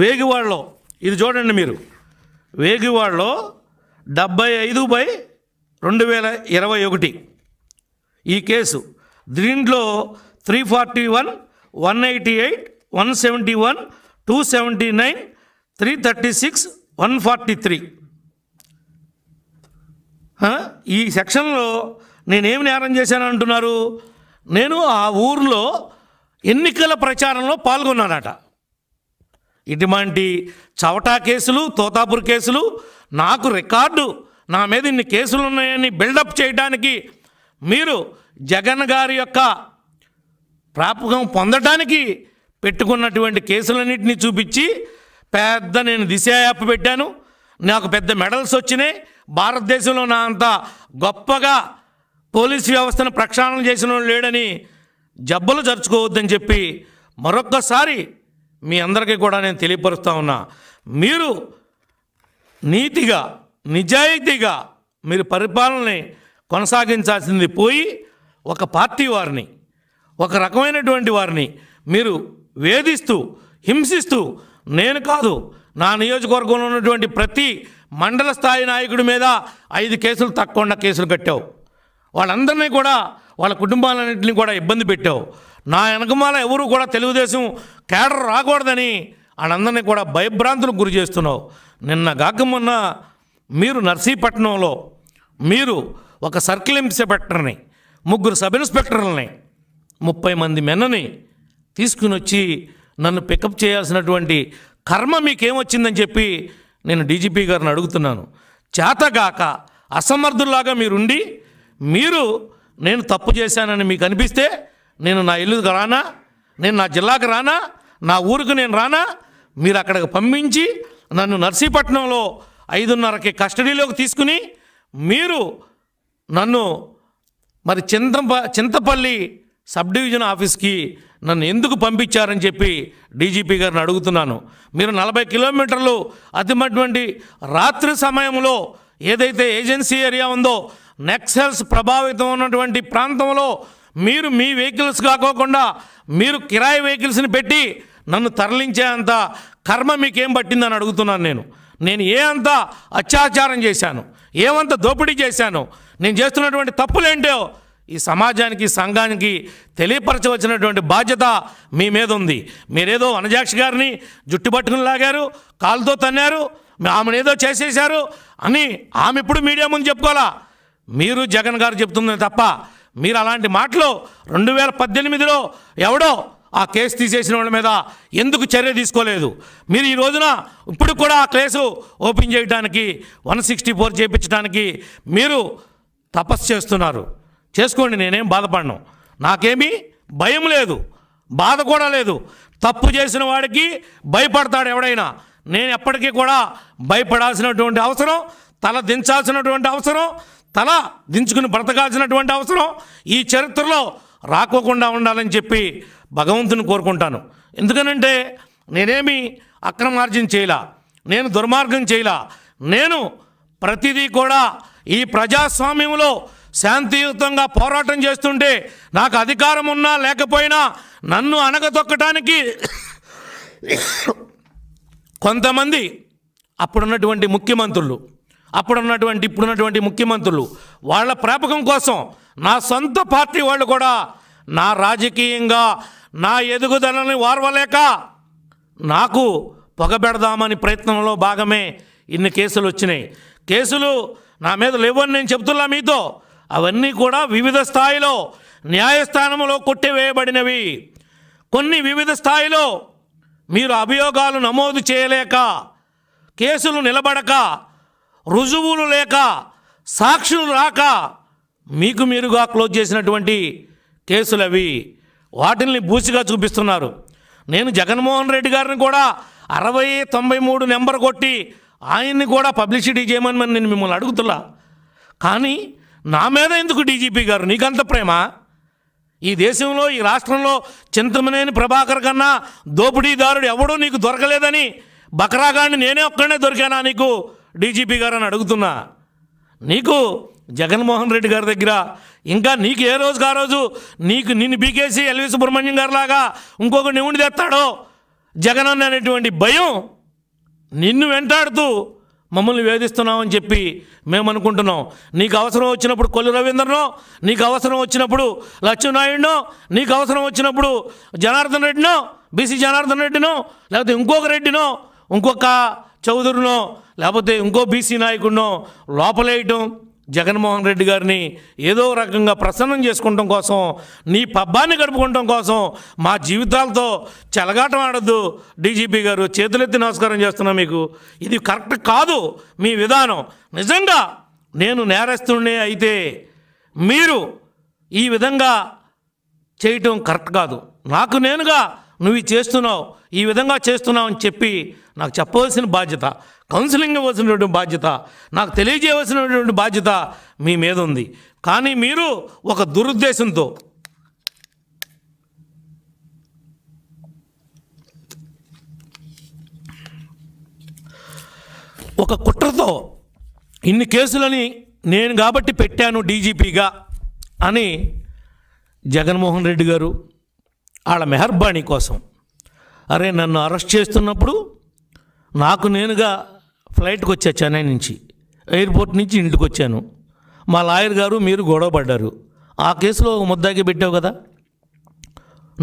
వేగివాడలో ఇది చూడండి మీరు వేగివాడలో డెబ్బై ఐదు బై రెండు వేల ఇరవై ఒకటి ఈ కేసు దీంట్లో three forty one one eighty eight one seventy one two seventy nine three thirty six one forty three ఈ సెక్షన్లో నేనేమి నేరం చేశాను అంటున్నారు నేను ఆ ఊర్లో ఎన్నికల ప్రచారంలో పాల్గొన్నానట ఇటువంటి చవటా కేసులు తోతాపూర్ కేసులు నాకు రికార్డు నా మీద ఇన్ని కేసులు ఉన్నాయని బిల్డప్ చేయడానికి మీరు జగన్ గారి యొక్క ప్రాపకం పొందడానికి పెట్టుకున్నటువంటి కేసులన్నింటినీ చూపించి పెద్ద నేను దిశ యాప్ పెట్టాను నాకు పెద్ద మెడల్స్ వచ్చినాయి భారతదేశంలో నా అంత గొప్పగా పోలీస్ వ్యవస్థను ప్రక్షాళన చేసిన లేడని జబ్బులు జరుచుకోవద్దని చెప్పి మరొక్కసారి మీ అందరికీ కూడా నేను తెలియపరుస్తూ ఉన్నా మీరు నీతిగా నిజాయితీగా మీరు పరిపాలనని కొనసాగించాల్సింది పోయి ఒక పార్టీ వారిని ఒక రకమైనటువంటి వారిని మీరు వేధిస్తూ హింసిస్తూ నేను కాదు నా నియోజకవర్గంలో ఉన్నటువంటి ప్రతి మండల స్థాయి నాయకుడి మీద ఐదు కేసులు తక్కువ కేసులు కట్టావు వాళ్ళందరినీ కూడా వాళ్ళ కుటుంబాలన్నింటినీ కూడా ఇబ్బంది పెట్టావు నా వెనకమాల ఎవరు కూడా తెలుగుదేశం కేడర్ రాకూడదని వాళ్ళందరినీ కూడా భయభ్రాంతులకు గురి చేస్తున్నావు నిన్న గాక మొన్న మీరు నర్సీపట్నంలో మీరు ఒక సర్కిల్ ఇన్స్పెక్టర్ని ముగ్గురు సబ్ ఇన్స్పెక్టర్లని ముప్పై మంది మెన్నని తీసుకుని వచ్చి నన్ను పికప్ చేయాల్సినటువంటి కర్మ మీకేమొచ్చిందని చెప్పి నేను డీజీపీ గారిని అడుగుతున్నాను చేతగాక అసమర్థుల్లాగా మీరుండి మీరు నేను తప్పు చేశానని మీకు అనిపిస్తే నేను నా ఇల్లుకి రానా నేను నా జిల్లాకు రానా నా ఊరికి నేను రానా మీరు అక్కడికి పంపించి నన్ను నర్సీపట్నంలో ఐదున్నరకి కస్టడీలోకి తీసుకుని మీరు నన్ను మరి చింతంప చింతపల్లి సబ్ డివిజన్ ఆఫీస్కి నన్ను ఎందుకు పంపించారని చెప్పి డీజీపీ గారిని అడుగుతున్నాను మీరు నలభై కిలోమీటర్లు అతిమటువంటి రాత్రి సమయంలో ఏదైతే ఏజెన్సీ ఏరియా ఉందో నెక్సల్స్ ప్రభావితం ఉన్నటువంటి ప్రాంతంలో మీరు మీ వెహికల్స్ కాకోకుండా మీరు కిరాయి వెహికల్స్ని పెట్టి నన్ను తరలించేంత కర్మ మీకేం పట్టిందని అడుగుతున్నాను నేను నేను ఏ అంత అత్యాచారం చేశాను ఏమంత దోపిడీ చేశాను నేను చేస్తున్నటువంటి తప్పులేంటో ఈ సమాజానికి సంఘానికి తెలియపరచవలసినటువంటి బాధ్యత మీ మీద ఉంది మీరేదో వనజాక్షి గారిని జుట్టు పట్టుకుని లాగారు కాలుతో తన్నారు ఆమెను ఏదో చేసేశారు అని ఆమె ఇప్పుడు మీడియా ముందు చెప్పుకోవాలా మీరు జగన్ గారు చెప్తుందని తప్ప మీరు అలాంటి మాటలు రెండు వేల పద్దెనిమిదిలో ఎవడో ఆ కేసు తీసేసిన వాళ్ళ మీద ఎందుకు చర్య తీసుకోలేదు మీరు ఈ రోజున ఇప్పుడు కూడా ఆ కేసు ఓపెన్ చేయడానికి వన్ సిక్స్టీ ఫోర్ చేయించడానికి మీరు తపస్సు చేస్తున్నారు చేసుకోండి నేనేం బాధపడను నాకేమీ భయం లేదు బాధ కూడా లేదు తప్పు చేసిన వాడికి భయపడతాడు ఎవడైనా నేను ఎప్పటికీ కూడా భయపడాల్సినటువంటి అవసరం తల దించాల్సినటువంటి అవసరం తల దించుకుని బ్రతకాల్సినటువంటి అవసరం ఈ చరిత్రలో రాకోకుండా ఉండాలని చెప్పి భగవంతుని కోరుకుంటాను ఎందుకనంటే నేనేమి అక్రమార్జన చేయలా నేను దుర్మార్గం చేయలా నేను ప్రతిదీ కూడా ఈ ప్రజాస్వామ్యంలో శాంతియుతంగా పోరాటం చేస్తుంటే నాకు అధికారం ఉన్నా లేకపోయినా నన్ను అనగతొక్కటానికి కొంతమంది అప్పుడున్నటువంటి ముఖ్యమంత్రులు అప్పుడున్నటువంటి ఇప్పుడున్నటువంటి ముఖ్యమంత్రులు వాళ్ళ ప్రాపకం కోసం నా సొంత పార్టీ వాళ్ళు కూడా నా రాజకీయంగా నా ఎదుగుదలని వారవలేక నాకు పొగబెడదామని ప్రయత్నంలో భాగమే ఇన్ని కేసులు వచ్చినాయి కేసులు నా మీద లేవని నేను చెప్తున్నా మీతో అవన్నీ కూడా వివిధ స్థాయిలో న్యాయస్థానంలో కొట్టివేయబడినవి కొన్ని వివిధ స్థాయిలో మీరు అభియోగాలు నమోదు చేయలేక కేసులు నిలబడక రుజువులు లేక సాక్షులు రాక మీకు మీరుగా క్లోజ్ చేసినటువంటి కేసులు అవి వాటిని బూసిగా చూపిస్తున్నారు నేను జగన్మోహన్ రెడ్డి గారిని కూడా అరవై తొంభై మూడు నెంబర్ కొట్టి ఆయన్ని కూడా పబ్లిసిటీ చేయమని నేను మిమ్మల్ని అడుగుతున్నా కానీ నా మీద ఎందుకు డీజీపీ గారు నీకంత ప్రేమ ఈ దేశంలో ఈ రాష్ట్రంలో చింతమనేని ప్రభాకర్ కన్నా దోపిడీదారుడు ఎవడూ నీకు దొరకలేదని బక్రాగాన్ని నేనే ఒక్కడనే దొరికానా నీకు డీజీపీ గారు అని అడుగుతున్నా నీకు జగన్మోహన్ రెడ్డి గారి దగ్గర ఇంకా నీకు ఏ రోజు ఆ రోజు నీకు నిన్ను బీకేసి ఎల్వి సుబ్రహ్మణ్యం లాగా ఇంకొక నివుడి తెస్తాడో జగన్ అనేటువంటి భయం నిన్ను వెంటాడుతూ మమ్మల్ని వేధిస్తున్నామని చెప్పి మేము అనుకుంటున్నాం నీకు అవసరం వచ్చినప్పుడు కొల్లు రవీంద్రనో నీకు అవసరం వచ్చినప్పుడు లక్ష్మీనాయుడునో నీకు అవసరం వచ్చినప్పుడు జనార్దన్ రెడ్డినో బీసీ జనార్దన్ రెడ్డినో లేకపోతే ఇంకొక రెడ్డినో ఇంకొక చౌదరినో లేకపోతే ఇంకో బీసీ నాయకుడినో లోపలేయటం జగన్మోహన్ రెడ్డి గారిని ఏదో రకంగా ప్రసన్నం చేసుకోవటం కోసం నీ పబ్బాన్ని గడుపుకోవటం కోసం మా జీవితాలతో చెలగాటం ఆడద్దు డీజీపీ గారు చేతులెత్తి నమస్కారం చేస్తున్నా మీకు ఇది కరెక్ట్ కాదు మీ విధానం నిజంగా నేను నేరస్తుండే అయితే మీరు ఈ విధంగా చేయటం కరెక్ట్ కాదు నాకు నేనుగా నువ్వు చేస్తున్నావు ఈ విధంగా చేస్తున్నావు అని చెప్పి నాకు చెప్పవలసిన బాధ్యత కౌన్సిలింగ్ ఇవ్వాల్సినటువంటి బాధ్యత నాకు తెలియజేయవలసినటువంటి బాధ్యత మీ మీద ఉంది కానీ మీరు ఒక దురుద్దేశంతో ఒక కుట్రతో ఇన్ని కేసులని నేను కాబట్టి పెట్టాను డీజీపీగా అని జగన్మోహన్ రెడ్డి గారు వాళ్ళ మెహర్బాణి కోసం అరే నన్ను అరెస్ట్ చేస్తున్నప్పుడు నాకు నేనుగా ఫ్లైట్కి వచ్చా చెన్నై నుంచి ఎయిర్పోర్ట్ నుంచి ఇంటికి వచ్చాను మా లాయర్ గారు మీరు గొడవ పడ్డారు ఆ కేసులో ఒక ముద్దాకి పెట్టావు కదా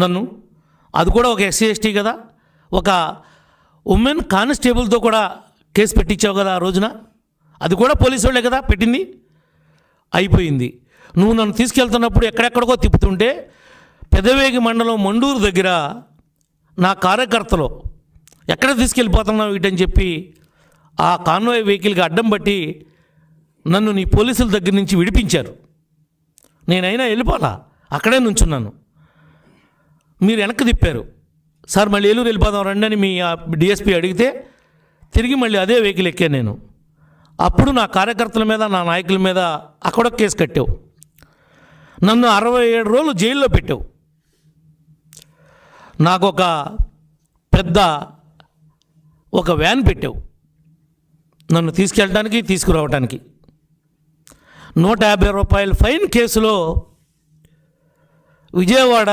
నన్ను అది కూడా ఒక ఎస్సీ ఎస్టీ కదా ఒక ఉమెన్ కానిస్టేబుల్తో కూడా కేసు పెట్టించావు కదా ఆ రోజున అది కూడా పోలీసు వాళ్ళే కదా పెట్టింది అయిపోయింది నువ్వు నన్ను తీసుకెళ్తున్నప్పుడు ఎక్కడెక్కడికో తిప్పుతుంటే పెదవేగి మండలం మండూరు దగ్గర నా కార్యకర్తలు ఎక్కడ తీసుకెళ్ళిపోతున్నావు వీటని చెప్పి ఆ కాన్వాయ్ వెహికల్కి అడ్డం పట్టి నన్ను నీ పోలీసుల దగ్గర నుంచి విడిపించారు నేనైనా వెళ్ళిపోలా అక్కడే నుంచున్నాను మీరు వెనక్కి తిప్పారు సార్ మళ్ళీ ఏలూరు వెళ్ళిపోదాం రండి అని మీ డిఎస్పీ అడిగితే తిరిగి మళ్ళీ అదే వెహికల్ ఎక్కాను నేను అప్పుడు నా కార్యకర్తల మీద నా నాయకుల మీద అక్కడ కేసు కట్టావు నన్ను అరవై ఏడు రోజులు జైల్లో పెట్టావు నాకు ఒక పెద్ద ఒక వ్యాన్ పెట్టావు నన్ను తీసుకెళ్ళడానికి తీసుకురావడానికి నూట యాభై రూపాయల ఫైన్ కేసులో విజయవాడ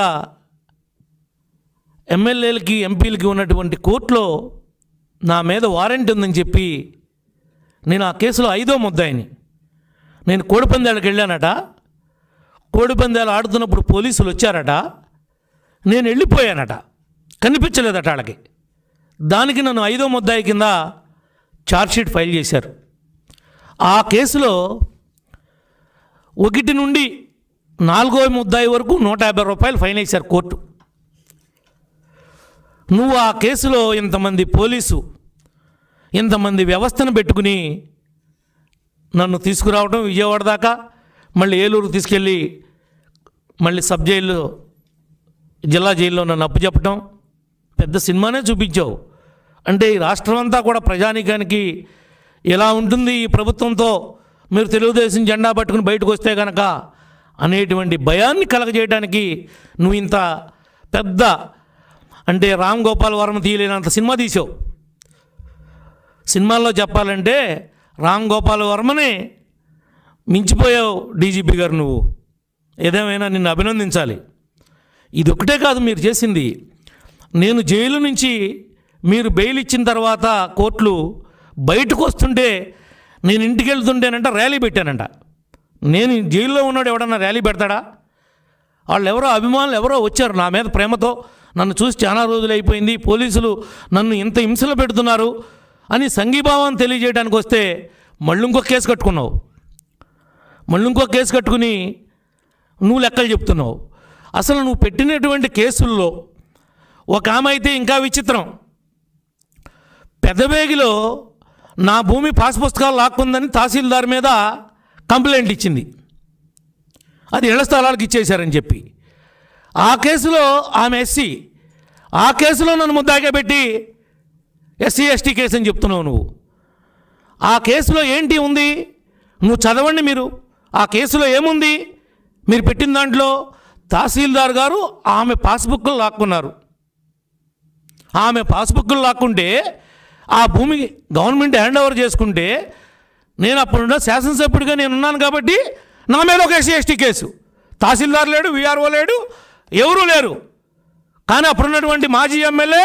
ఎమ్మెల్యేలకి ఎంపీలకి ఉన్నటువంటి కోర్టులో నా మీద వారెంట్ ఉందని చెప్పి నేను ఆ కేసులో ఐదో ముద్దాయిని నేను కోడిపందేళ్ళకి వెళ్ళానట కోడిపందాలు ఆడుతున్నప్పుడు పోలీసులు వచ్చారట నేను వెళ్ళిపోయానట కనిపించలేదట వాళ్ళకి దానికి నన్ను ఐదో ముద్దాయి కింద ఛార్జ్షీట్ ఫైల్ చేశారు ఆ కేసులో ఒకటి నుండి నాలుగో ముద్దాయి వరకు నూట యాభై రూపాయలు ఫైన్ వేశారు కోర్టు నువ్వు ఆ కేసులో ఇంతమంది పోలీసు ఇంతమంది వ్యవస్థను పెట్టుకుని నన్ను తీసుకురావడం విజయవాడ దాకా మళ్ళీ ఏలూరు తీసుకెళ్ళి మళ్ళీ సబ్ జైల్లో జిల్లా జైల్లో నన్ను అప్పు చెప్పడం పెద్ద సినిమానే చూపించావు అంటే ఈ రాష్ట్రం అంతా కూడా ప్రజానీకానికి ఎలా ఉంటుంది ఈ ప్రభుత్వంతో మీరు తెలుగుదేశం జెండా పట్టుకుని బయటకు వస్తే కనుక అనేటువంటి భయాన్ని కలగజేయడానికి నువ్వు ఇంత పెద్ద అంటే రామ్ గోపాల్ వర్మ తీయలేనంత సినిమా తీసావు సినిమాల్లో చెప్పాలంటే రామ్ గోపాల్ వర్మని మించిపోయావు డీజీపీ గారు నువ్వు ఏదేమైనా నిన్ను అభినందించాలి ఇది ఒకటే కాదు మీరు చేసింది నేను జైలు నుంచి మీరు బెయిల్ ఇచ్చిన తర్వాత కోర్టులు బయటకు వస్తుంటే నేను ఇంటికి వెళ్తుంటేనంట ర్యాలీ పెట్టానంట నేను జైల్లో ఉన్నాడు ఎవడన్నా ర్యాలీ పెడతాడా వాళ్ళు ఎవరో అభిమానులు ఎవరో వచ్చారు నా మీద ప్రేమతో నన్ను చూసి చాలా రోజులు అయిపోయింది పోలీసులు నన్ను ఇంత హింసలు పెడుతున్నారు అని సంఘీభావాన్ని తెలియజేయడానికి వస్తే మళ్ళీ ఇంకో కేసు కట్టుకున్నావు మళ్ళీ ఇంకొక కేసు కట్టుకుని నువ్వు లెక్కలు చెప్తున్నావు అసలు నువ్వు పెట్టినటువంటి కేసుల్లో ఒక ఆమె అయితే ఇంకా విచిత్రం పెద్దబేగిలో నా భూమి పాస్ పుస్తకాలు లాక్కుందని తహసీల్దార్ మీద కంప్లైంట్ ఇచ్చింది అది ఇళ్ల స్థలాలకు ఇచ్చేశారని చెప్పి ఆ కేసులో ఆమె ఎస్సీ ఆ కేసులో నన్ను ముద్దాగా పెట్టి ఎస్సీ ఎస్టీ కేసు అని చెప్తున్నావు నువ్వు ఆ కేసులో ఏంటి ఉంది నువ్వు చదవండి మీరు ఆ కేసులో ఏముంది మీరు పెట్టిన దాంట్లో తహసీల్దార్ గారు ఆమె పాస్బుక్లు లాక్కున్నారు ఆమె పాస్బుక్లు లాక్కుంటే ఆ భూమి గవర్నమెంట్ హ్యాండ్ ఓవర్ చేసుకుంటే నేను అప్పుడున్న శాసనసభ్యుడిగా నేను ఉన్నాను కాబట్టి నా మీద ఒక ఎస్సీ ఎస్టీ కేసు తహసీల్దార్ లేడు వీఆర్ఓ లేడు ఎవరూ లేరు కానీ అప్పుడున్నటువంటి మాజీ ఎమ్మెల్యే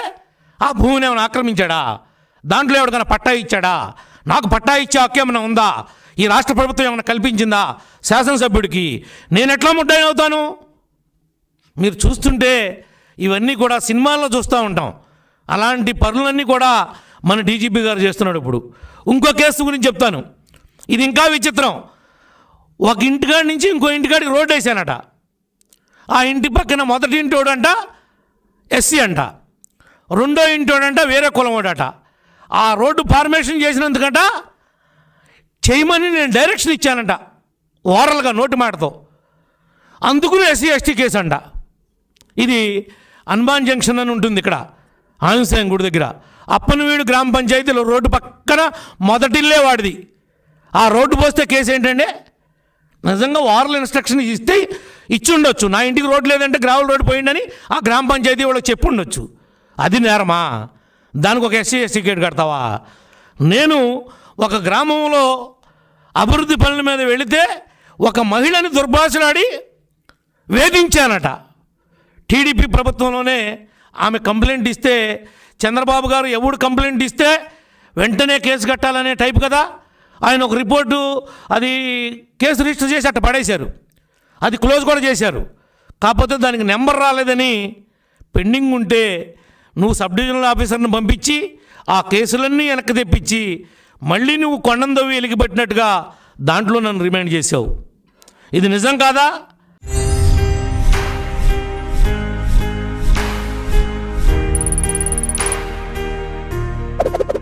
ఆ భూమిని ఏమైనా ఆక్రమించాడా దాంట్లో ఎవరికైనా పట్టా ఇచ్చాడా నాకు పట్టా ఇచ్చే హక్కు ఏమైనా ఉందా ఈ రాష్ట్ర ప్రభుత్వం ఏమైనా కల్పించిందా శాసనసభ్యుడికి నేను ఎట్లా ముడ్డాయి అవుతాను మీరు చూస్తుంటే ఇవన్నీ కూడా సినిమాల్లో చూస్తూ ఉంటాం అలాంటి పనులన్నీ కూడా మన డీజీపీ గారు చేస్తున్నాడు ఇప్పుడు ఇంకో కేసు గురించి చెప్తాను ఇది ఇంకా విచిత్రం ఒక ఇంటికాడి నుంచి ఇంకో ఇంటికాడికి రోడ్డు వేసానట ఆ ఇంటి పక్కన మొదటి ఇంటోడంట ఎస్సీ అంట రెండో ఇంటోడంట వేరే కులమోడట ఆ రోడ్డు ఫార్మేషన్ చేసినందుకంట చేయమని నేను డైరెక్షన్ ఇచ్చానంట ఓరల్గా నోటి మాటతో అందుకు ఎస్సీ ఎస్టీ కేసు అంట ఇది అన్బాన్ జంక్షన్ అని ఉంటుంది ఇక్కడ ఆంశయం గుడి దగ్గర అప్పనవీడు గ్రామ పంచాయతీలో రోడ్డు పక్కన మొదటిల్లే వాడిది ఆ రోడ్డు పోస్తే కేసు ఏంటంటే నిజంగా వారల ఇన్స్ట్రక్షన్ ఇస్తే ఇచ్చి ఉండొచ్చు నా ఇంటికి రోడ్డు లేదంటే గ్రావల్ రోడ్డు పోయిండని ఆ గ్రామ పంచాయతీ వాళ్ళకి చెప్పు ఉండొచ్చు అది నేరమా దానికి ఒక ఎస్సీ ఎస్సీ గేట్ కడతావా నేను ఒక గ్రామంలో అభివృద్ధి పనుల మీద వెళితే ఒక మహిళని దుర్భాషలాడి వేధించానట టీడీపీ ప్రభుత్వంలోనే ఆమె కంప్లైంట్ ఇస్తే చంద్రబాబు గారు ఎవడు కంప్లైంట్ ఇస్తే వెంటనే కేసు కట్టాలనే టైప్ కదా ఆయన ఒక రిపోర్టు అది కేసు రిజిస్టర్ చేసి అట్ట పడేశారు అది క్లోజ్ కూడా చేశారు కాకపోతే దానికి నెంబర్ రాలేదని పెండింగ్ ఉంటే నువ్వు సబ్ డివిజనల్ ఆఫీసర్ని పంపించి ఆ కేసులన్నీ వెనక్కి తెప్పించి మళ్ళీ నువ్వు కొండందవి వెలిగిపెట్టినట్టుగా దాంట్లో నన్ను రిమైండ్ చేసావు ఇది నిజం కాదా you